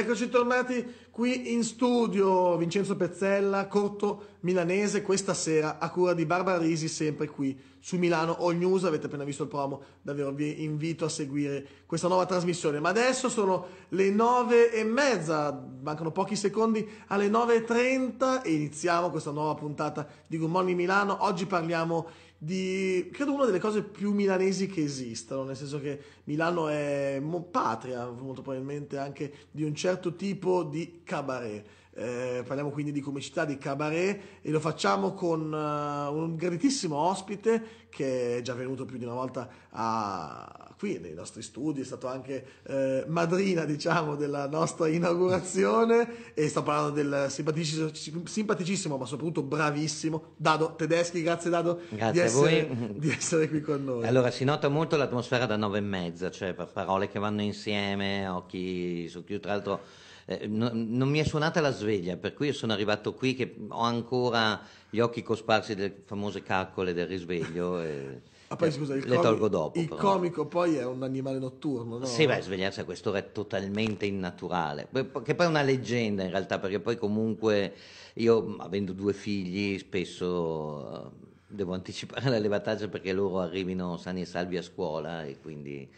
Eccoci tornati qui in studio, Vincenzo Pezzella, corto milanese, questa sera a cura di Barbara Risi, sempre qui su Milano All News, avete appena visto il promo, davvero vi invito a seguire questa nuova trasmissione. Ma adesso sono le nove e mezza, mancano pochi secondi alle 9.30 e iniziamo questa nuova puntata di Good Morning Milano. Oggi parliamo di credo una delle cose più milanesi che esistano, nel senso che Milano è patria molto probabilmente anche di un certo tipo di cabaret. Eh, parliamo quindi di comicità, di cabaret e lo facciamo con uh, un graditissimo ospite che è già venuto più di una volta a, qui nei nostri studi, è stato anche eh, madrina diciamo della nostra inaugurazione e sto parlando del simpaticissimo, simpaticissimo ma soprattutto bravissimo Dado Tedeschi, grazie Dado grazie di, essere, di, essere, qui con noi. Allora si nota molto l'atmosfera da nove e mezza, cioè parole che vanno insieme, occhi su chi tra l'altro... Eh, no, non mi è suonata la sveglia, per cui sono arrivato qui che ho ancora gli occhi cosparsi delle famose caccole del risveglio. E... Ah, poi, scusa, le comico, tolgo dopo. Il comico poi è un animale notturno, no? Sì, beh, svegliarsi a quest'ora è totalmente innaturale. Che poi è una leggenda in realtà, perché poi comunque io, avendo due figli, spesso eh, devo anticipare la levataggia perché loro arrivino sani e salvi a scuola e quindi...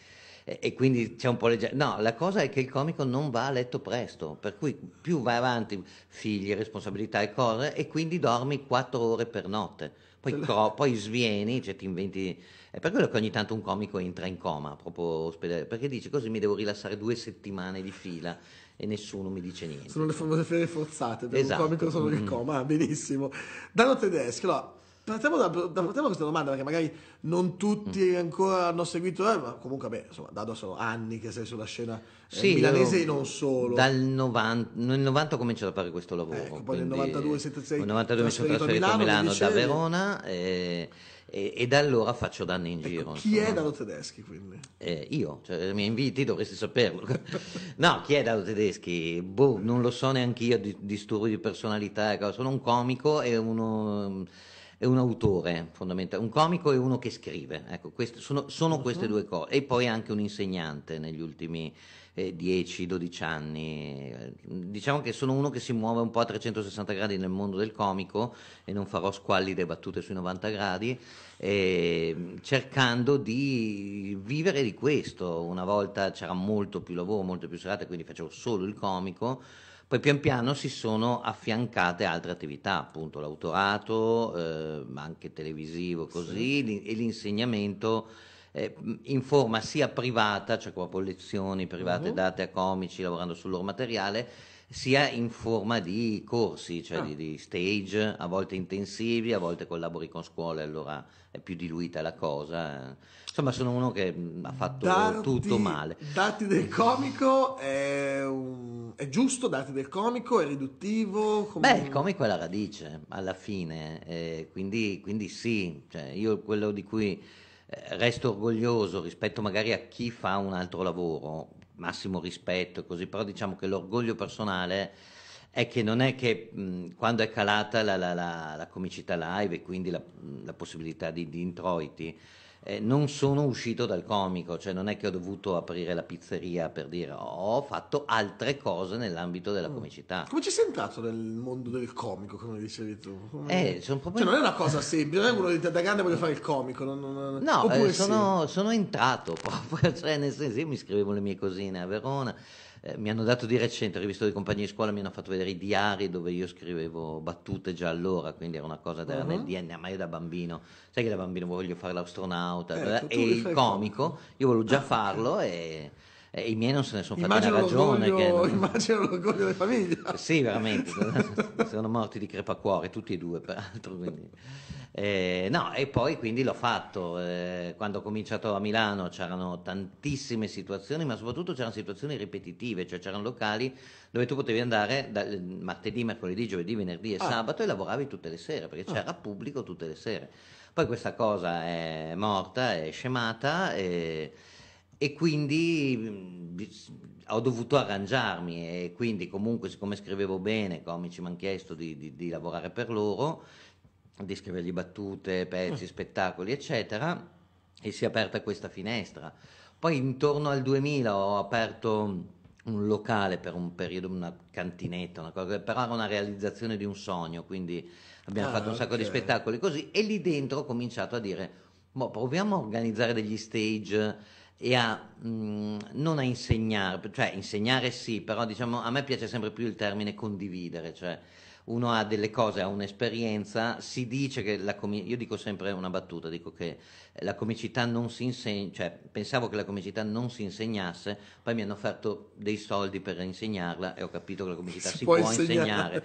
E, quindi c'è un po' leggero. No, la cosa è che il comico non va a letto presto, per cui più vai avanti, figli, responsabilità e cose, e quindi dormi 4 ore per notte poi, cro- poi svieni, cioè ti inventi... È per quello che ogni tanto un comico entra in coma, proprio ospedale, perché dice così mi devo rilassare due settimane di fila e nessuno mi dice niente. Sono le famose ferie forzate, per esatto. un comico sono mm. in coma, benissimo. Dallo tedesco, allora, Partiamo da, da, partiamo da, questa domanda perché magari non tutti mm. ancora hanno seguito, eh, ma comunque beh, insomma, dato sono anni che sei sulla scena eh, sì, milanese e non solo. Dal 90, nel 90 ho cominciato a fare questo lavoro. Ecco, poi nel 92, 76, nel 92 mi sono trasferito a Milano, a Milano da Verona e, eh, e, e, da allora faccio danni in ecco, giro. Chi insomma. è Dado Tedeschi quindi? Eh, io, cioè, mi inviti, dovresti saperlo. no, chi è Dado Tedeschi? Boh, non lo so neanche io, di, disturbi di personalità, sono un comico e uno è un autore, fondamentale, un comico e uno che scrive, ecco, queste, sono, sono mhm. queste due cose, e poi anche un insegnante negli ultimi eh, 10-12 anni, diciamo che sono uno che si muove un po' a 360 gradi nel mondo del comico e non farò squallide battute sui 90 gradi, eh, cercando di vivere di questo, una volta c'era molto più lavoro, molto più serate, quindi facevo solo il comico, poi pian piano si sono affiancate altre attività, appunto l'autorato, eh, ma anche televisivo così, sì. e l'insegnamento eh, in forma sia privata, cioè con lezioni private uh-huh. date a comici lavorando sul loro materiale, sia in forma di corsi, cioè ah. di, di, stage, a volte intensivi, a volte collabori con scuole, allora è più diluita la cosa. Insomma, sono uno che mm, ha fatto darti, tutto male. Dati del comico è, è, giusto, dati del comico è riduttivo? Come... Beh, il comico è la radice, alla fine, eh, quindi, quindi, sì, cioè, io quello di cui eh, resto orgoglioso rispetto magari a chi fa un altro lavoro massimo rispetto così, però diciamo che l'orgoglio personale è che non è che mh, quando è calata la, la, la, la, comicità live e quindi la, possibilità di, di introiti, eh, non sono uscito dal comico, cioè non è che ho dovuto aprire la pizzeria per dire ho fatto altre cose nell'ambito della mm. comicità. Come ci sei entrato nel mondo del comico, come dicevi tu? Come... Eh, proprio... cioè, non è una cosa semplice, non è uno di da grande voglio fare il comico. Non, non... No, eh, sono, sì. sono entrato proprio, cioè nel senso io mi scrivevo le mie cosine a Verona. Eh, mi hanno dato di recente, rivisto di compagni di scuola, mi hanno fatto vedere i diari dove io scrivevo battute già allora, quindi era una cosa da, uh-huh. nel ah. DNA, ma io da bambino, sai che da bambino voglio fare l'astronauta eh, eh e il comico, io volevo già ah, farlo okay. e eh, I miei non se ne sono fatti immagino una ragione. Che... Immagino l'orgoglio della famiglia. Sì, veramente. sono morti di crepacuore, tutti e due, peraltro. Eh, no, e poi quindi l'ho fatto. Eh, quando ho cominciato a Milano c'erano tantissime situazioni, ma soprattutto c'erano situazioni ripetitive, cioè c'erano locali dove tu potevi andare ehm, martedì, mercoledì, giovedì, venerdì e ah. sabato e lavoravi tutte le sere, perché ah. c'era pubblico tutte le sere. Poi questa cosa è morta, è scemata. E e quindi mm, ho dovuto arrangiarmi e quindi comunque siccome scrivevo bene i comici mi hanno chiesto di, di, di, lavorare per loro di scrivergli battute, pezzi, mm. spettacoli eccetera e si è aperta questa finestra poi intorno al 2000 ho aperto un locale per un periodo, una cantinetta, una cosa, però era una realizzazione di un sogno, quindi abbiamo ah, fatto un ah, sacco okay. di spettacoli così e lì dentro ho cominciato a dire, boh, proviamo a organizzare degli stage e a mh, mm, non a insegnare, cioè insegnare sì, però diciamo a me piace sempre più il termine condividere, cioè uno ha delle cose, ha un'esperienza, si dice che la community, io dico sempre una battuta, dico che la comicità non si insegna, cioè pensavo che la comicità non si insegnasse, poi mi hanno fatto dei soldi per insegnarla e ho capito che la comicità si, si può insegnare. insegnare.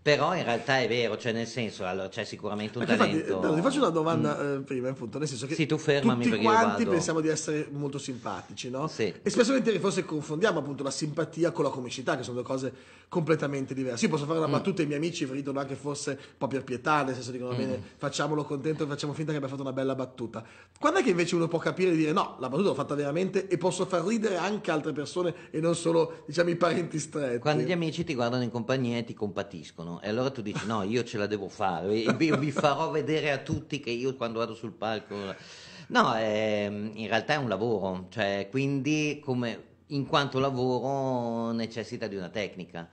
Però in realtà è vero, cioè nel senso, allora, c'è sicuramente un Ma eh, talento. Infatti, no, ti faccio una domanda mm. eh, prima, appunto, nel senso che sì, tu fermami tutti quanti pensiamo di essere molto simpatici, no? Sì. E spesso forse confondiamo appunto la simpatia con la comicità, che sono due cose completamente diverse. Io posso fare una mm. battuta mm. ai miei amici ridono anche forse proprio a pietà, nel senso dicono mm. bene, facciamolo contento e facciamo finta che abbia fatto una bella battuta battuta. Quando è che invece uno può capire e dire no, la battuta l'ho fatta veramente e posso far ridere anche altre persone e non solo, diciamo, i parenti stretti? Quando gli amici ti guardano in compagnia e ti compatiscono e allora tu dici no, io ce la devo fare, vi farò vedere a tutti che io quando vado sul palco... No, è, ehm, in realtà è un lavoro, cioè, quindi come, in quanto lavoro necessita di una tecnica.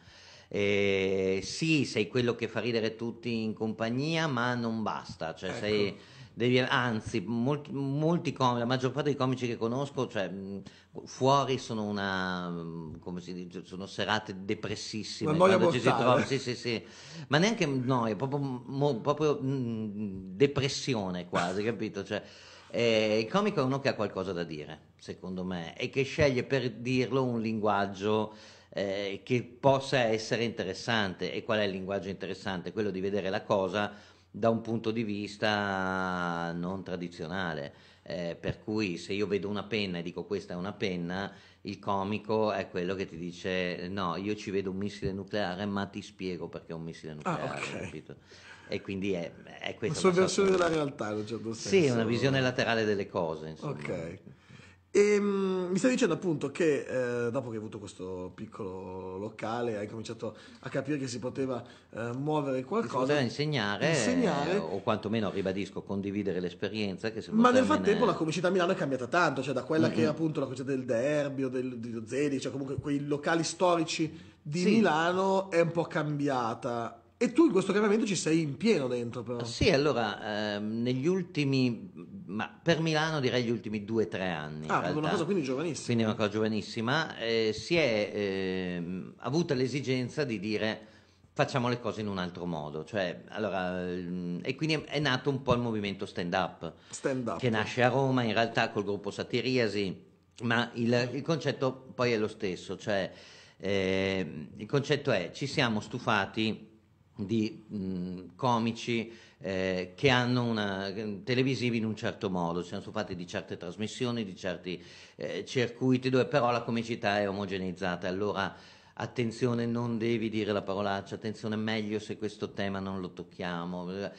Eh, sì, sei quello che fa ridere tutti in compagnia, ma non basta. Cioè ecco. sei, devi, anzi, molti, molti comici, la maggior parte dei comici che conosco, cioè, fuori sono una, come si dice, sono serate depressissime. Ma quando ci si trova, sì, sì, sì. Ma neanche noia, proprio, mo, proprio mh, depressione quasi, capito? Cioè, eh, il comico è uno che ha qualcosa da dire, secondo me, e che sceglie per dirlo un linguaggio eh, che possa essere interessante. E qual è il linguaggio interessante? Quello di vedere la cosa da un punto di vista non tradizionale. Eh, per cui se io vedo una penna e dico questa è una penna, il comico è quello che ti dice no, io ci vedo un missile nucleare, ma ti spiego perché è un missile ah, nucleare, ah, okay. capito? E quindi è, è questa... Una sovversione della realtà, in un certo senso. Sì, una visione laterale delle cose, insomma. Ok. E ehm, mi stai dicendo appunto che eh, dopo che hai avuto questo piccolo locale hai cominciato a capire che si poteva eh, muovere qualcosa. Si poteva insegnare, insegnare. Eh, o quantomeno ribadisco condividere l'esperienza. Ma nel frattempo la comicità a Milano è cambiata tanto, cioè da quella mm-hmm. che è appunto la comicità del Derby o del, dello Zedi, cioè comunque quei locali storici di sì. Milano è un po' cambiata. E tu in questo cambiamento ci sei in pieno dentro però. Sì, allora, ehm, negli ultimi ma per Milano direi gli ultimi 2-3 anni. Ah, una cosa quindi giovanissima. Quindi una cosa giovanissima. Eh, si è eh, avuta l'esigenza di dire facciamo le cose in un altro modo. Cioè, allora, ehm, e quindi è nato un po' il movimento stand up, stand up. che nasce a Roma in realtà col gruppo Satiriasi, ma il, il concetto poi è lo stesso, cioè eh, il concetto è ci siamo stufati di mh, comici eh, che hanno una, ehm, televisivi in un certo modo, sono fatti di certe trasmissioni, di certi eh, circuiti dove però la comicità è omogeneizzata, allora attenzione non devi dire la parolaccia, attenzione meglio se questo tema non lo tocchiamo. Eh,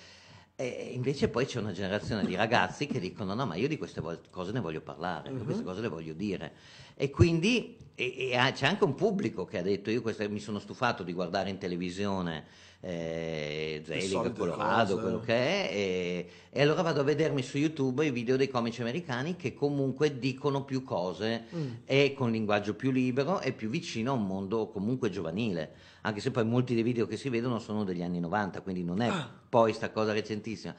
e invece poi c'è una generazione di ragazzi che dicono no ma io di queste cose ne voglio parlare, uh-huh. queste cose le voglio dire e quindi e, e c'è anche un pubblico che ha detto io queste, mi sono stufato di guardare in televisione eh, Zelig, Colorado, cose. quello che è, e, e, allora vado a vedermi su YouTube i video dei comici americani che comunque dicono più cose mm. e con linguaggio più libero e più vicino a un mondo comunque giovanile, anche se poi molti dei video che si vedono sono degli anni 90, quindi non è ah. poi sta cosa recentissima.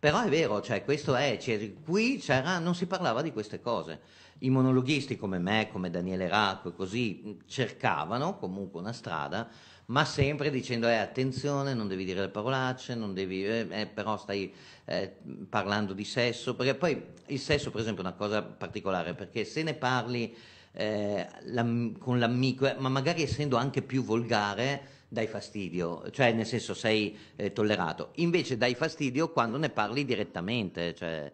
Però è vero, cioè, questo è, cioè, qui non si parlava di queste cose. I monologhisti come me, come Daniele Racco e così, mm, cercavano comunque una strada ma sempre dicendo eh, attenzione, non devi dire le parolacce, non devi, eh, eh, però stai eh, parlando di sesso, perché poi il sesso per esempio è una cosa particolare, perché se ne parli eh, la, con l'amico, eh, ma magari essendo anche più volgare, dai fastidio, cioè nel senso sei eh, tollerato, invece dai fastidio quando ne parli direttamente. Cioè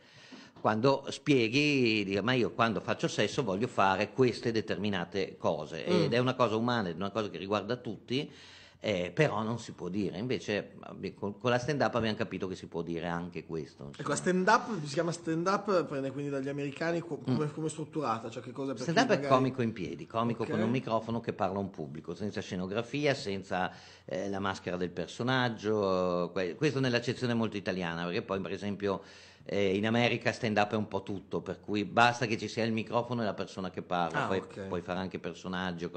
quando spieghi, ma io quando faccio sesso voglio fare queste determinate cose, mm. ed è una cosa umana, è una cosa che riguarda tutti, eh, però non si può dire, invece con, con la stand-up abbiamo capito che si può dire anche questo. Ecco, la stand-up si chiama stand-up, prende quindi dagli americani mm. come, mm. come strutturata, cioè che cosa Stand-up magari... è comico in piedi, comico okay. con un microfono che parla a un pubblico, senza scenografia, senza eh, la maschera del personaggio, eh, questo nell'accezione molto italiana, perché poi per esempio eh, in America stand up è un po' tutto, per cui basta che ci sia il microfono e la persona che parla, ah, poi okay. puoi fare anche personaggio.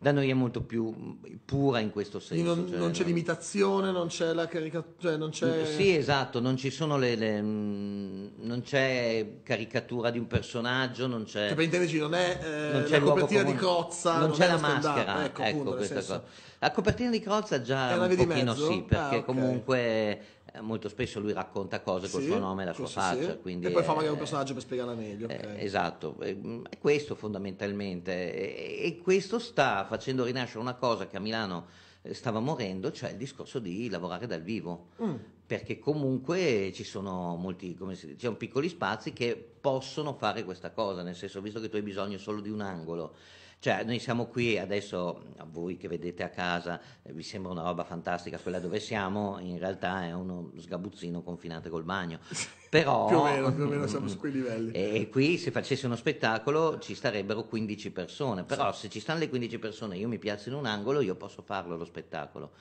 Da noi è molto più mm, pura in questo senso. Non, cioè, non, c'è l'imitazione, non c'è la caricatura, cioè non c'è... Mm, sì, esatto, non ci sono le, le mm, non c'è caricatura di un personaggio, non c'è... Cioè, per intenderci, non è eh, non c'è la copertina di Crozza, non, non c'è la maschera, ecco, ecco appunto, questa cosa. La copertina di Crozza già è un pochino sì, perché ah, okay. comunque eh, molto spesso lui racconta cose col suo nome e la sua faccia. Sì. e poi fa magari un personaggio per spiegarla meglio. Eh, okay. esatto, mm, è questo fondamentalmente. E questo sta facendo rinascere una cosa che a Milano eh, stava morendo, cioè il discorso di lavorare dal vivo. Mm. Perché comunque ci sono molti, come si dice, piccoli spazi che possono fare questa cosa, nel senso, visto che tu hai bisogno solo di un angolo cioè, noi siamo qui adesso, a voi che vedete a casa, eh, vi sembra una roba fantastica quella dove siamo, in realtà è uno sgabuzzino confinante col bagno. Però, più, o meno, più o meno siamo su quei livelli. E qui se facessi uno spettacolo ci starebbero 15 persone, però sì. se ci stanno le 15 persone, e io mi piazzo in un angolo, io posso farlo lo spettacolo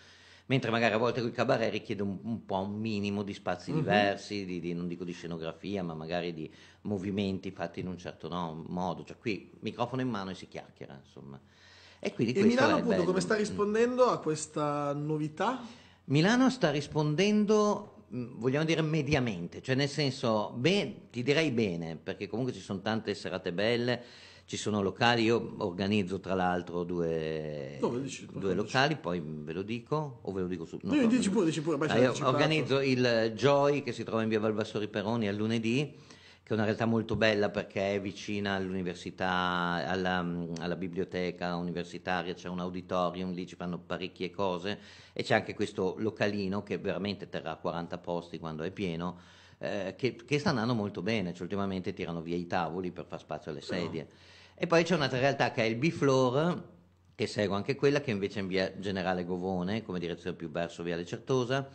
mentre magari a volte il cabaret richiede un, un po' un minimo di spazi mm-hmm. diversi, di, di, non dico di scenografia, ma magari di movimenti fatti in un certo no, modo, cioè qui microfono in mano e si chiacchiera, insomma. E, quindi e Milano appunto bello. come sta mm. rispondendo a questa novità? Milano sta rispondendo mm, vogliamo dire mediamente, cioè nel senso, beh, ti direi bene, perché comunque ci sono tante serate belle, ci sono locali, io organizzo tra l'altro due, due locali, poi ve lo dico o ve lo dico su... No, no, dici pure, dici pure, beh, io organizzo il Joy che si trova in via Valvassori Peroni al lunedì, che è una realtà molto bella perché è vicina all'università, alla, alla biblioteca universitaria, c'è un auditorium, lì ci fanno parecchie cose e c'è anche questo localino che veramente terrà 40 posti quando è pieno. Eh, che, che, sta andando molto bene, cioè, ultimamente tirano via i tavoli per far spazio alle sedie. No e poi c'è un'altra realtà che è il Biflor, che segue anche quella, che invece è in via Generale Govone, come direzione più verso Viale Certosa,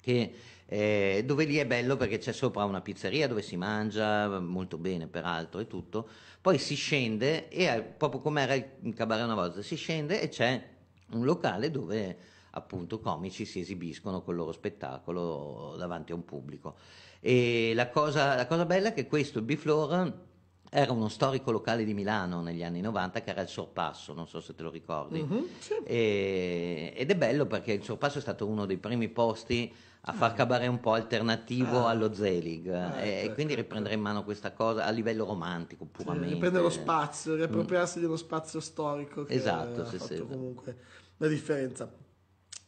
che, eh, dove lì è bello perché c'è sopra una pizzeria dove si mangia molto bene, peraltro, e tutto. Poi si scende, e proprio come era il cabaret una volta, si scende e c'è un locale dove appunto comici si esibiscono col loro spettacolo davanti a un pubblico. E la cosa, la cosa bella è che questo Biflor era uno storico locale di Milano negli anni 90 che era il Sorpasso, non so se te lo ricordi. Mm-hmm, sì. e, ed è bello perché il Sorpasso è stato uno dei primi posti a far ah. cabare un po' alternativo ah, allo Zelig ah, e, ecco, ecco quindi ecco. riprendere in mano questa cosa a livello romantico puramente. Sì, riprendere lo spazio, riappropriarsi mm. dello spazio storico che esatto, ha sì, fatto sì, comunque la differenza.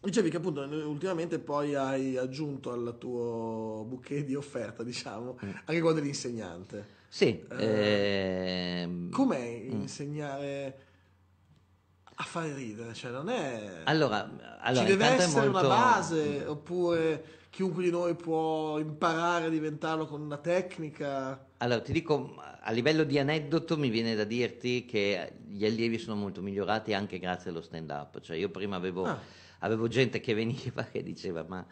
Dicevi che appunto ultimamente poi hai aggiunto al tuo bouquet di offerta, diciamo, mm. anche quello dell'insegnante. Sì. Eh, ehm, com'è mm. insegnare a fare ridere? Cioè, non è. Allora, allora ci deve essere molto... una base, mm. oppure chiunque di noi può imparare a diventarlo con una tecnica. Allora, ti dico, a livello di aneddoto mi viene da dirti che gli allievi sono molto migliorati anche grazie allo stand-up. Cioè, io prima avevo, ah. avevo gente che veniva e diceva, ma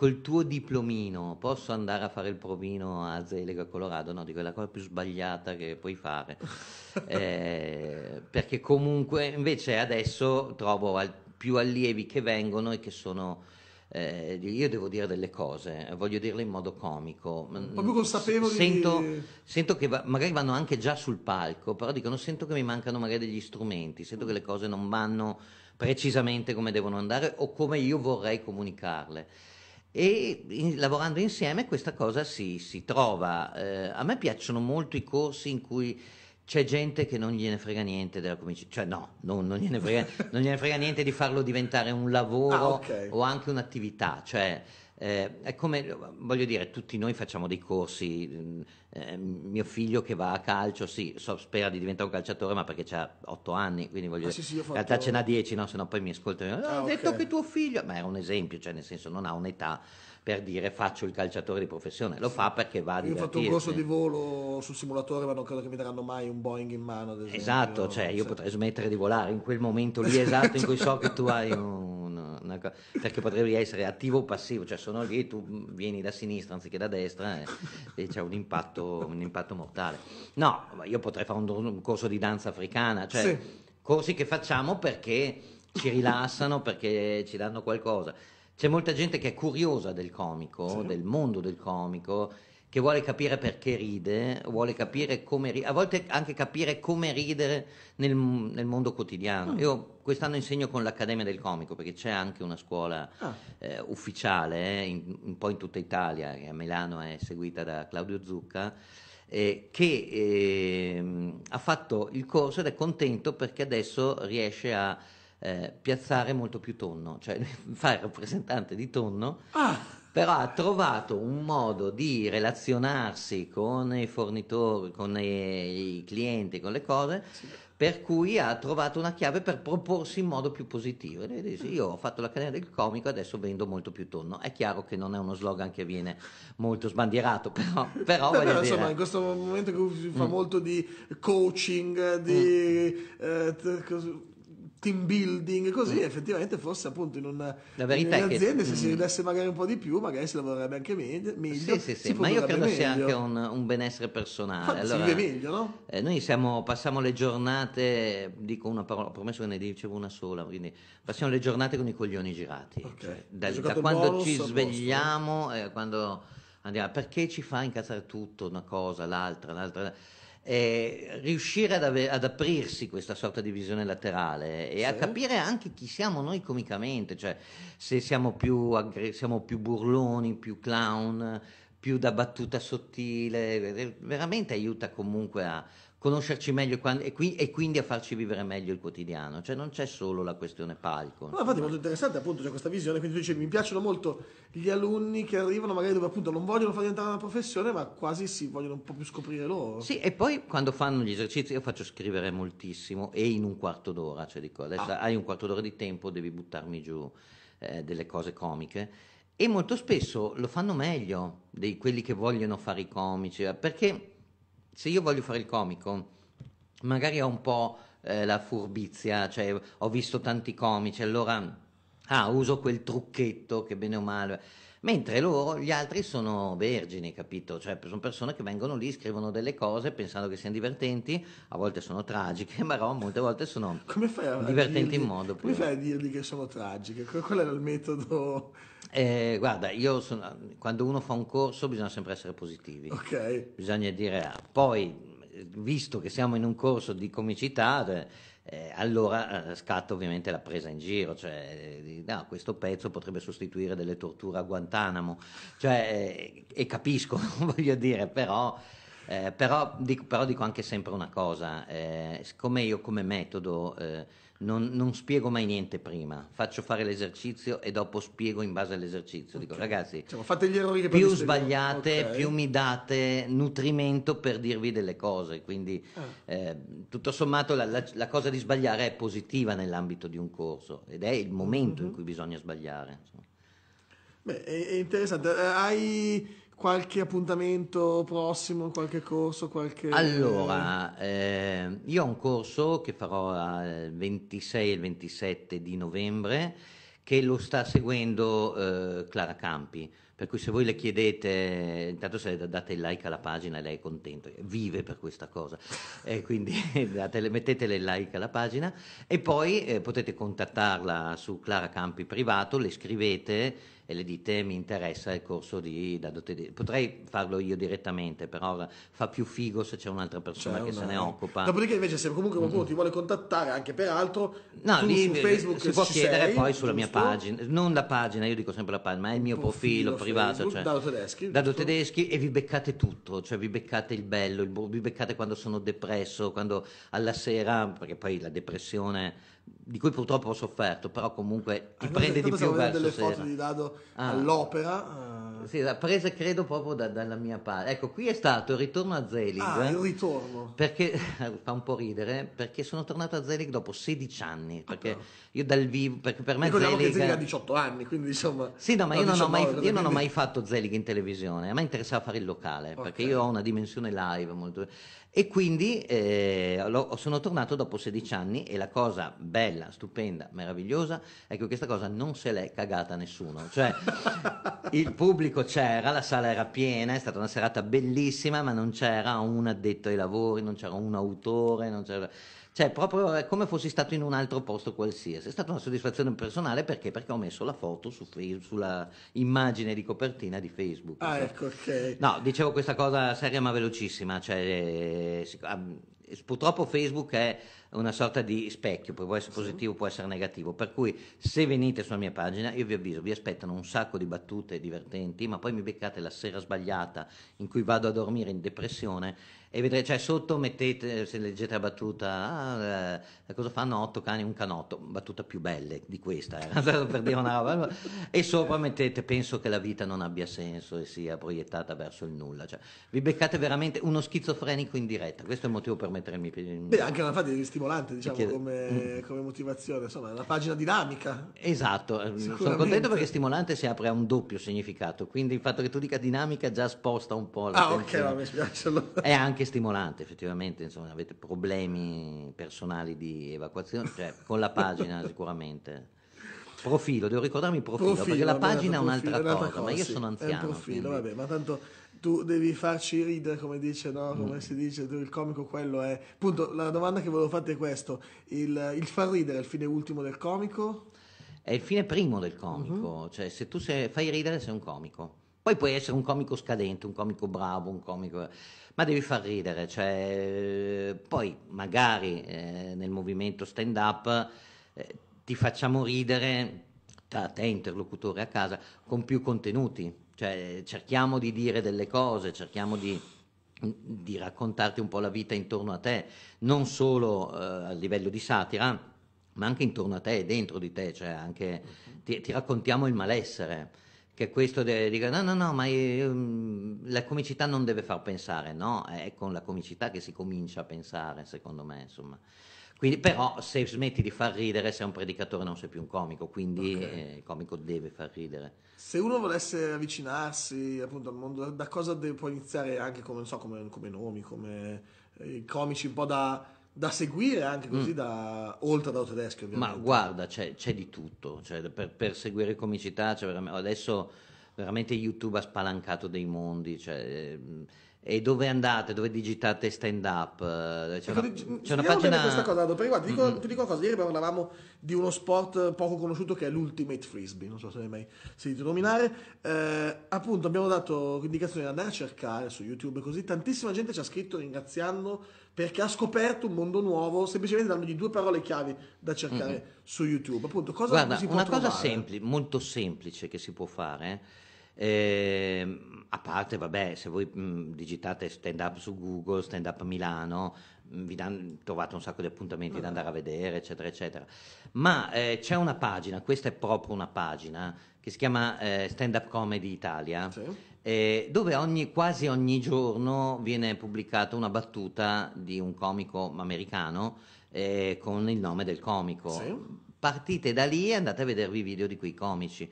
col tuo diplomino posso andare a fare il provino a Zelega Colorado? No, dico è la cosa più sbagliata che puoi fare. eh, perché comunque invece adesso trovo al, più allievi che vengono e che sono eh, io devo dire delle cose, voglio dirle in modo comico. Mm, Proprio consapevoli. Sento, sento che va, magari vanno anche già sul palco, però dicono: sento che mi mancano magari degli strumenti, sento che le cose non vanno precisamente come devono andare o come io vorrei comunicarle e in, lavorando insieme questa cosa si, si trova. Eh, a me piacciono molto i corsi in cui c'è gente che non gliene frega niente della comicità, cioè no, non, non, gliene frega, non, gliene frega, niente di farlo diventare un lavoro ah, okay. o anche un'attività, cioè eh, è come, voglio dire, tutti noi facciamo dei corsi, mm, eh, mio figlio che va a calcio, sì, so, spera di diventare un calciatore, ma perché ha otto anni, quindi voglio ah, dire, sì, sì, fatto... in realtà ce n'ha dieci, no? se no poi mi ascoltano, no, ah, ho okay. detto che tuo figlio, ma è un esempio, cioè nel senso non ha un'età per dire faccio il calciatore di professione, lo sì. fa perché va a divertirsi. Io ho fatto un corso di volo sul simulatore, ma non credo che mi daranno mai un Boeing in mano. Esempio, esatto, cioè io potrei smettere di volare in quel momento lì esatto in cui so che tu hai un una, perché potrebbe essere attivo o passivo, cioè sono lì, tu vieni da sinistra anziché da destra e, e c'è un impatto, un impatto, mortale. No, io potrei fare un, un corso di danza africana, cioè sì. corsi che facciamo perché ci rilassano, perché ci danno qualcosa. C'è molta gente che è curiosa del comico, sì. del mondo del comico che vuole capire perché ride, vuole capire come ridere, a volte anche capire come ridere nel, nel mondo quotidiano. Mm. Io quest'anno insegno con l'Accademia del Comico, perché c'è anche una scuola ah. eh, ufficiale, eh, in, un po' in tutta Italia, che a Milano è seguita da Claudio Zucca, eh, che ehm, ha fatto il corso ed è contento perché adesso riesce a eh, piazzare molto più tonno, cioè fa il rappresentante di tonno. Ah però ha trovato un modo di relazionarsi con i fornitori, con i, clienti, con le cose, sì. per cui ha trovato una chiave per proporsi in modo più positivo. E dice, io ho fatto la carriera del comico, e adesso vendo molto più tonno. È chiaro che non è uno slogan che viene molto sbandierato, però, però, Beh, però insomma, dire... in questo momento si fa mm. molto di coaching, di... Mm. Eh, team building, così mm. effettivamente forse appunto in, un'azienda che... se si ridesse mm. magari un po' di più, magari si lavorerebbe anche meglio. meglio sì, sì, sì, ma io credo meglio. sia anche un, un benessere personale. Allora, si vive meglio, no? Eh, noi siamo, passiamo le giornate, dico una parola, ho promesso che ne dicevo una sola, quindi passiamo le giornate con i coglioni girati. Okay. Cioè, da, da quando ci svegliamo, eh, quando andiamo, perché ci fa incazzare tutto, una cosa, l'altra, l'altra. l'altra eh, riuscire ad, ave- ad, aprirsi questa sorta di visione laterale e sì. a capire anche chi siamo noi comicamente, cioè se siamo più, aggre- siamo più burloni, più clown, più da battuta sottile, veramente aiuta comunque a, conoscerci meglio e, qui, e, quindi a farci vivere meglio il quotidiano, cioè non c'è solo la questione palco. Ma infatti è molto interessante appunto c'è questa visione, quindi tu dici mi piacciono molto gli alunni che arrivano magari dove appunto non vogliono far diventare una professione ma quasi si vogliono un po' più scoprire loro. Sì e poi quando fanno gli esercizi io faccio scrivere moltissimo e in un quarto d'ora, cioè dico adesso ah. hai un quarto d'ora di tempo devi buttarmi giù eh, delle cose comiche e molto spesso lo fanno meglio di quelli che vogliono fare i comici eh, perché se io voglio fare il comico, magari ho un po' eh, la furbizia, cioè ho visto tanti comici, allora ah, uso quel trucchetto che bene o male. Mentre loro, gli altri sono vergini, capito? Cioè, sono persone che vengono lì, scrivono delle cose pensando che siano divertenti, a volte sono tragiche, ma molte volte sono divertenti dirgli, in modo. Come fai a dirgli che sono tragiche? Qual era il metodo? Eh, guarda, io sono, quando uno fa un corso bisogna sempre essere positivi, okay. bisogna dire ah, poi visto che siamo in un corso di comicità eh, eh allora eh, scatta ovviamente la presa in giro, cioè eh, no, questo pezzo potrebbe sostituire delle torture a Guantanamo, cioè, eh, e capisco, voglio dire, però... Però dico, però, dico, anche sempre una cosa, siccome io come metodo non, non, spiego mai niente prima, faccio fare l'esercizio e dopo spiego in base all'esercizio. Dico, okay. ragazzi, cioè, fate gli errori che più sbagliate, okay. più mi date nutrimento per dirvi delle cose. Quindi, ah. eh, tutto sommato, la, la, la, cosa di sbagliare è positiva nell'ambito di un corso ed è il momento mm-hmm. in cui bisogna sbagliare. Insomma. Beh, è interessante. Eh, hai qualche appuntamento prossimo, qualche corso, qualche... Allora, eh, io ho un corso che farò il 26 e il 27 di novembre che lo sta seguendo eh, Clara Campi, per cui se voi le chiedete, intanto se date il like alla pagina lei è contenta, vive per questa cosa, eh, quindi datele, mettetele il like alla pagina e poi eh, potete contattarla su Clara Campi privato, le scrivete e le dite mi interessa il corso di Dadotedesco. Potrei farlo io direttamente, però fa più figo se c'è un'altra persona c'è che una... se ne occupa. Dopodiché invece se comunque qualcuno mm. ti vuole contattare anche per altro, no, lì, su Facebook si può chiedere sei, poi giusto? sulla mia pagina, non la pagina, io dico sempre la pagina, ma è il mio profilo, profilo privato. Cioè, Dado Tedeschi. Dado Tedeschi e vi beccate tutto, cioè vi beccate il bello, il bu- vi beccate quando sono depresso, quando alla sera, perché poi la depressione di cui purtroppo ho sofferto, però comunque ah, ti ah, prende di più verso delle sera. foto di Dado ah. all'opera. Eh. Sì, l'ha presa credo proprio da, dalla mia parte. Ecco, qui è stato il ritorno a Zelig. Ah, il ritorno. Perché, fa un po' ridere, perché sono tornato a Zelig dopo 16 anni, ah, perché ah, io dal vivo, perché per me Ricordiamo Zelig... Zelig ha 18 anni, quindi insomma... Sì, no, ma io, non, 19, ho mai, io non, ho mai, fatto Zelig in televisione, a me interessava fare il locale, okay. perché io ho una dimensione live molto... E quindi eh, lo, sono tornato dopo 16 anni e la cosa bella, stupenda, meravigliosa è che questa cosa non se l'è cagata nessuno. Cioè, il pubblico c'era, la sala era piena, è stata una serata bellissima, ma non c'era un addetto ai lavori, non c'era un autore, non c'era cioè, proprio eh, come fossi stato in un altro posto qualsiasi. È stata una soddisfazione personale perché? Perché ho messo la foto su Facebook, sulla immagine di copertina di Facebook. Ah, cioè. ecco, ok. No, dicevo questa cosa seria ma velocissima. Cioè, eh, purtroppo Facebook è una sorta di specchio, può essere positivo, sì. può essere negativo, per cui se venite sulla mia pagina, io vi avviso, vi aspettano un sacco di battute divertenti, ma poi mi beccate la sera sbagliata in cui vado a dormire in depressione e vedrete, cioè sotto mettete, se leggete la battuta, ah, eh, cosa fanno otto cani e un canotto, battuta più belle di questa, era eh, per dire una roba, e sopra mettete penso che la vita non abbia senso e sia proiettata verso il nulla, cioè vi beccate veramente uno schizofrenico in diretta, questo è il motivo per mettere il mio piede in... Beh, anche la fate di stimolante diciamo chiede... come, mm. come, motivazione, insomma è una pagina dinamica. Esatto, eh, sono contento perché stimolante si apre a un doppio significato, quindi il fatto che tu dica dinamica già sposta un po' la... Ah ok, ma mi spiace allora. È anche stimolante effettivamente, insomma avete problemi personali di evacuazione, cioè con la pagina sicuramente. Profilo, devo ricordarmi profilo, profilo perché la pagina è un'altra, profilo, cosa, cosa, ma io sì, sono anziano. È un profilo, quindi... vabbè, ma tanto tu devi farci ridere, come dice, no? Come mm. si dice, il comico quello è... Appunto, la domanda che volevo fare è questa. Il, il, far ridere è il fine ultimo del comico? È il fine primo del comico. Mm-hmm. Cioè, se tu sei, fai ridere sei un comico. Poi puoi essere un comico scadente, un comico bravo, un comico... Ma devi far ridere. Cioè, poi, magari, eh, nel movimento stand-up... Eh, ti facciamo ridere, a te interlocutore a casa, con più contenuti cioè, cerchiamo di dire delle cose, cerchiamo di, di raccontarti un po' la vita intorno a te, non solo eh, a livello di satira, ma anche intorno a te, dentro di te, cioè anche, mhm. ti, ti, raccontiamo il malessere, che questo dica no, no, no, ma io, mm, la comicità non deve far pensare, no, è con la comicità che si comincia a pensare, secondo me, insomma. Quindi, però se smetti di far ridere sei un predicatore, non sei più un comico, quindi okay. eh, il comico deve far ridere. Se uno volesse avvicinarsi appunto al mondo, da cosa deve, può iniziare anche come, so, come, come nomi, come eh, comici un po' da, da seguire anche mm. così, mm. da, oltre ad Autodesk ovviamente? Ma guarda, c'è, c'è di tutto, cioè, per, per, seguire comicità, cioè, adesso veramente YouTube ha spalancato dei mondi, cioè, ehm, e dove andate? Dove digitate stand up? Eh, c'è ecco, una, c'è una pagina... questa cosa da dove Ti dico, mm-hmm. ti dico una cosa, ieri parlavamo di uno sport poco conosciuto che è l'Ultimate Frisbee, non so se l'hai mai sentito nominare. Eh, appunto abbiamo dato indicazioni di andare a cercare su YouTube così. Tantissima gente ci ha scritto ringraziando perché ha scoperto un mondo nuovo semplicemente dandogli due parole chiavi da cercare mm-hmm. su YouTube. Appunto, cosa Guarda, si può una trovare? cosa semplice, molto semplice che si può fare eh, eh, a parte, vabbè, se voi mh, digitate stand up su Google, stand up Milano, mh, vi dan, trovate un sacco di appuntamenti vabbè. da andare a vedere, eccetera, eccetera. Ma eh, c'è una pagina, questa è proprio una pagina, che si chiama eh, Stand Up Comedy Italia, sì. Eh, dove ogni, quasi ogni giorno viene pubblicata una battuta di un comico americano eh, con il nome del comico. Sì. Partite da lì e andate a vedervi i video di quei comici.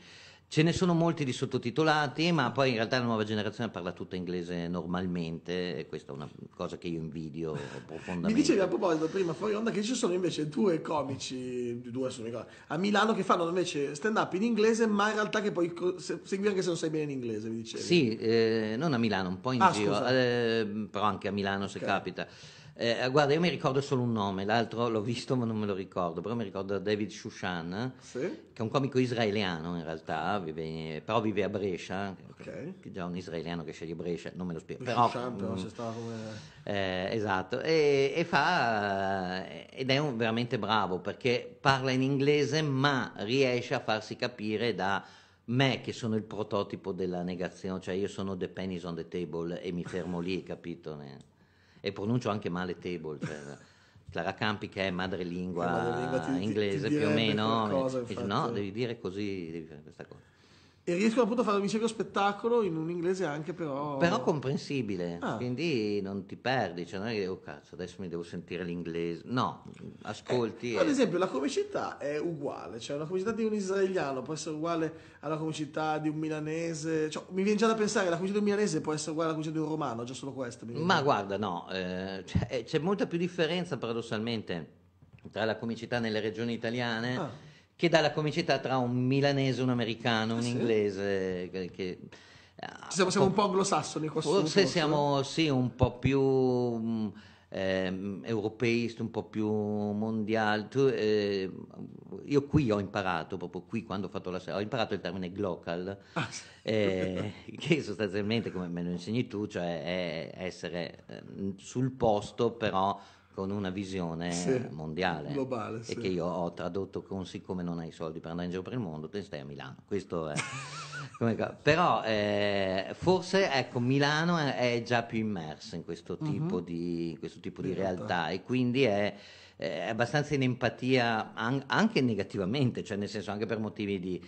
Ce ne sono molti di sottotitolati, ma poi in realtà la nuova generazione parla tutta inglese normalmente e questa è una cosa che io invidio profondamente. Mi dicevi a proposito prima fuori onda che ci sono invece due comici, due sono a Milano che fanno invece stand up in inglese, ma in realtà che poi segui anche se non sai bene in inglese, mi dicevi. Sì, eh, non a Milano, un po' in ah, giro, eh, però anche a Milano se okay. capita. Eh, guarda, io mi ricordo solo un nome, l'altro l'ho visto ma non me lo ricordo, però mi ricordo David Shushan, sì. che è un comico israeliano in realtà, vive, però vive a Brescia, okay. che è già un israeliano che sceglie Brescia, non me lo spiego. Però, Shushan, però c'è mm, stato come... Eh, esatto, e, e, fa, eh, ed è un, veramente bravo perché parla in inglese ma riesce a farsi capire da me che sono il prototipo della negazione, cioè io sono the pennies on the table e mi fermo lì, capito? e pronuncio anche male table, cioè Clara Campi che è madrelingua, madrelingua ti, inglese ti, ti più o meno, qualcosa, dice, no, devi dire così, devi fare questa cosa e riescono appunto a fare un misero spettacolo in un inglese anche però... Però comprensibile, ah. quindi non ti perdi, cioè non è che oh cazzo adesso mi devo sentire l'inglese, no, ascolti... Eh, e... Ad esempio la comicità è uguale, cioè la comicità di un israeliano può essere uguale alla comicità di un milanese, cioè, mi viene già da pensare che la comicità di un milanese può essere uguale alla comicità di un romano, già solo questo. Ma guarda, no, eh, c'è, cioè, eh, c'è molta più differenza paradossalmente tra la comicità nelle regioni italiane... Ah che dà la comicità tra un milanese, un americano, un ah, sì. inglese. Che, siamo, siamo, un po' anglosassoni qua Forse siamo sì, un po' più mm, ehm, europeisti, un po' più mondiali. Eh, io qui ho imparato, proprio qui quando ho fatto la serie, ho imparato il termine glocal, ah, sì. eh, che sostanzialmente, come me lo insegni tu, cioè è essere eh, sul posto però con una visione sì, mondiale globale, e sì. che io ho tradotto con siccome non hai soldi per andare in giro per il mondo te stai a Milano questo è però eh, forse ecco, Milano è, già più immersa in questo mhm. tipo uh-huh. di, questo tipo di, di realtà. realtà. e quindi è, è abbastanza in empatia anche negativamente cioè nel senso anche per motivi di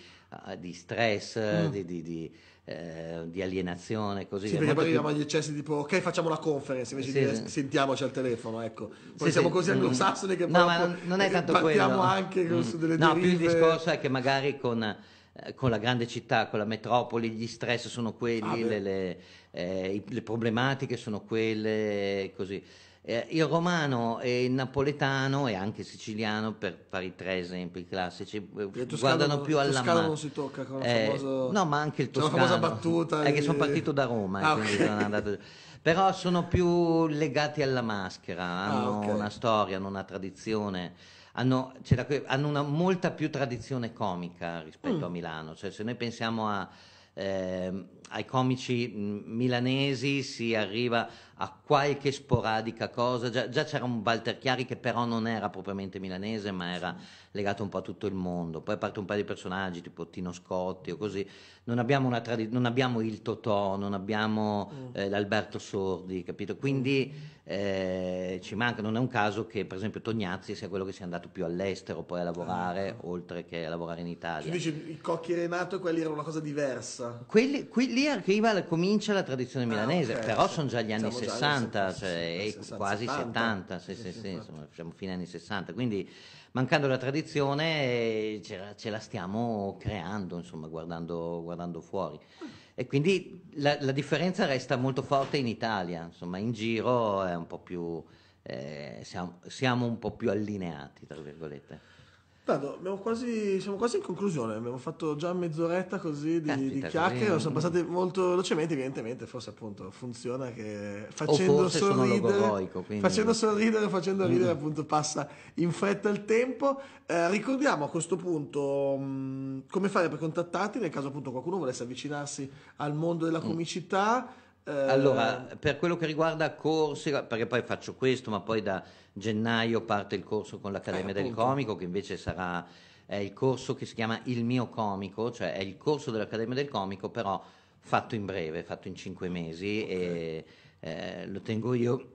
eh, di stress, mm. di, di, di, eh, di, alienazione, così. Sì, perché poi più... abbiamo gli eccessi tipo, ok, facciamo la conference, invece sì, di sì. sentiamoci al telefono, ecco. Poi sì, siamo sì. così mm. anglosassoni che no, ma non è eh, tanto quello. anche mm. delle derive. No, più il discorso è che magari con eh, con la grande città, con la metropoli, gli stress sono quelli, ah, le, le, eh, le, problematiche sono quelle, così. Eh, il romano e il napoletano e anche il siciliano, per fare i tre esempi classici, eh, toscano, guardano più alla mano. non si tocca con eh, famosa, No, ma anche il toscano. battuta. È e... che sono partito da Roma, ah, eh, okay. sono Però sono più legati alla maschera, ah, hanno ah, okay. una storia, hanno una tradizione. Hanno, la, hanno, una molta più tradizione comica rispetto mm. a Milano. Cioè, se noi pensiamo a, eh, ai comici milanesi, si arriva a qualche sporadica cosa, già, già c'era un Chiari che però non era propriamente milanese ma era legato un po' a tutto il mondo, poi a parte un paio di personaggi tipo Tino Scotti o così, non abbiamo, trad- non abbiamo il Totò, non abbiamo mm. eh, l'Alberto Sordi, capito? Quindi eh, ci manca, non è un caso che per esempio Tognazzi sia quello che sia andato più all'estero poi a lavorare ah. oltre che a lavorare in Italia. Tu dici il Cocchi Renato e quelli erano una cosa diversa? Quelli, qui, lì arriva, comincia la tradizione ah, milanese, ah, okay. però sono già gli anni diciamo 60. 60, cioè, 60, quasi 70, 70 sì, sì, sì, insomma, siamo fine anni 60, quindi mancando la tradizione eh, ce la, ce la stiamo creando, insomma, guardando, guardando fuori. E quindi la, la, differenza resta molto forte in Italia, insomma, in giro è un po' più, eh, siamo, siamo un po' più allineati, tra virgolette. Guarda, quasi, siamo quasi in conclusione, abbiamo fatto già mezz'oretta così di, Caspita, di chiacchiere, sono passate molto velocemente, evidentemente forse appunto funziona che facendo sorridere, quindi... facendo sorridere, facendo ridere mm. appunto passa in fretta il tempo. Eh, ricordiamo a questo punto mh, mm, come fare per contattarti nel caso appunto qualcuno volesse avvicinarsi al mondo della mm. comicità. Mm eh, allora, per quello che riguarda corsi, perché poi faccio questo, ma poi da gennaio parte il corso con l'Accademia eh, del Comico, che invece sarà il corso che si chiama Il mio comico, cioè è il corso dell'Accademia del Comico, però fatto in breve, fatto in cinque mesi okay. e eh, lo tengo io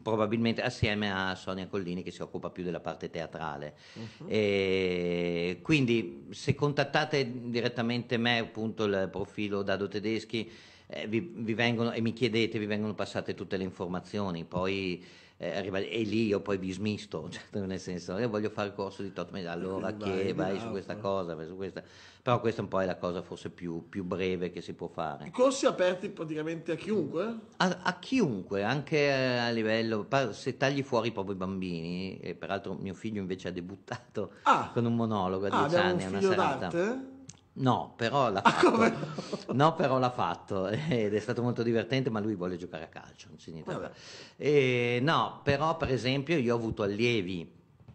probabilmente assieme a Sonia Collini che si occupa più della parte teatrale. Uh-huh. quindi se contattate direttamente me, appunto il profilo Dado Tedeschi, eh, vi, vi vengono, e mi chiedete, vi vengono passate tutte le informazioni, poi eh, arriva, e lì io poi vi smisto, cioè, nel senso, io eh, voglio fare il corso di tot allora vai, che vai, vai su esatto. questa cosa, vai su questa. Però questa un po' è la cosa forse più, più breve che si può fare. I corsi aperti praticamente a chiunque? A, a chiunque, anche eh, a livello, se tagli fuori proprio i bambini, e peraltro mio figlio invece ha debuttato ah, con un monologo a ah, dieci anni, un una serata. D'arte? Ah, no, però l'ha fatto. Ah, no, però l'ha fatto ed è stato molto divertente, ma lui vuole giocare a calcio, non significa. niente. e, no, però per esempio io ho avuto allievi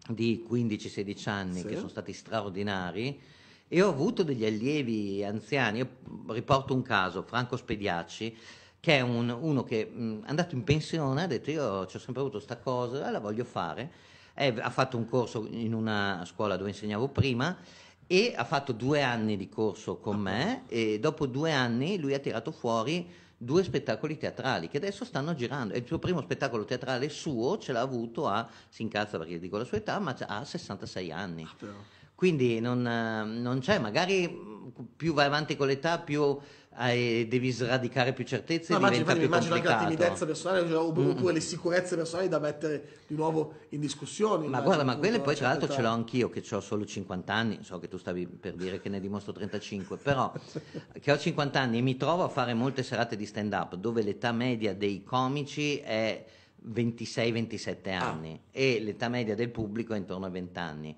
di 15-16 anni sì. che sono stati straordinari e ho avuto degli allievi anziani. Io riporto un caso, Franco Spediacci, che è un, uno che mh, è andato in pensione, ha detto io ho sempre avuto questa cosa, la voglio fare. È, ha fatto un corso in una scuola dove insegnavo prima e ha fatto due anni di corso con me e dopo due anni lui ha tirato fuori due spettacoli teatrali che adesso stanno girando. Il suo primo spettacolo teatrale suo ce l'ha avuto a, si incazza perché dico la sua età, ma ha 66 anni. Ah, Quindi non, non c'è, magari più vai avanti con l'età, più eh, devi sradicare più certezze. No, immagino, più immagino anche la timidezza personale cioè, oppure mm. le sicurezze personali da mettere di nuovo in discussione. Ma guarda, ma quelle poi tra l'altro ce l'ho anch'io, che ho solo 50 anni, so che tu stavi per dire che ne dimostro 35, però che ho 50 anni e mi trovo a fare molte serate di stand up dove l'età media dei comici è... 26-27 ah. anni ah. e l'età media del pubblico è intorno ai 20 anni.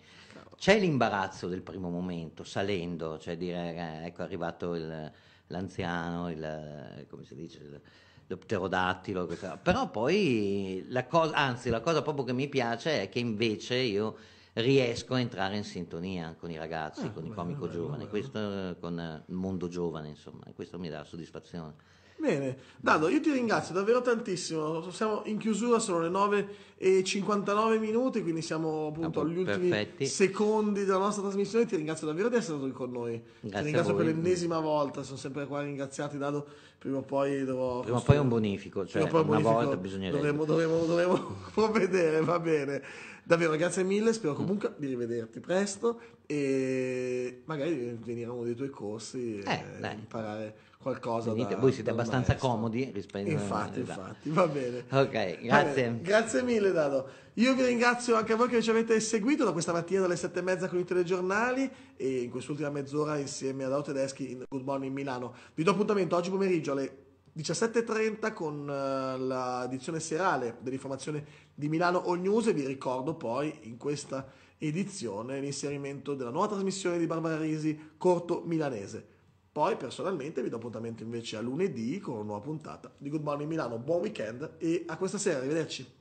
C'è l'imbarazzo del primo momento, salendo, cioè dire eh, ecco è arrivato il, l'anziano, il, come si dice, lo pterodattilo, però poi la cosa, anzi la cosa proprio che mi piace è che invece io riesco a entrare in sintonia con i ragazzi, ah, con il comico bello, giovane, bello. Questo, eh, con il mondo giovane, insomma, e questo mi dà soddisfazione. Bene, Dado, io ti ringrazio davvero tantissimo. Siamo in chiusura, sono le 9 e 59 minuti, quindi siamo appunto ah, agli perfetti. ultimi secondi della nostra trasmissione. Ti ringrazio davvero di essere stato qui con noi. Grazie ti ringrazio per l'ennesima volta, sono sempre qua ringraziati, Dado. Prima o poi dovrò. Prima o poi un bonifico, cioè, poi un bonifico. una volta bisognerebbe. Dovremmo, dovremmo, dovremmo provvedere, va bene. Davvero, grazie mille, spero mm. comunque di rivederti presto e magari venire a uno dei tuoi corsi eh, e dai. imparare qualcosa. Venite, da, voi siete abbastanza maestro. comodi rispetto Infatti, a... infatti, va bene. Ok, grazie. Bene, grazie mille, Dado. Io vi ringrazio anche a voi che ci avete seguito da questa mattina dalle sette e mezza con i telegiornali e in quest'ultima mezz'ora insieme ad Auto Tedeschi in Good Morning Milano. Vi do appuntamento oggi pomeriggio alle 17.30 con eh, l'edizione serale dell'informazione di Milano All News e vi ricordo poi in questa edizione l'inserimento della nuova trasmissione di Barbara Risi, corto milanese. Poi personalmente vi do appuntamento invece a lunedì con una nuova puntata di Good Morning Milano, buon weekend e a questa sera, arrivederci.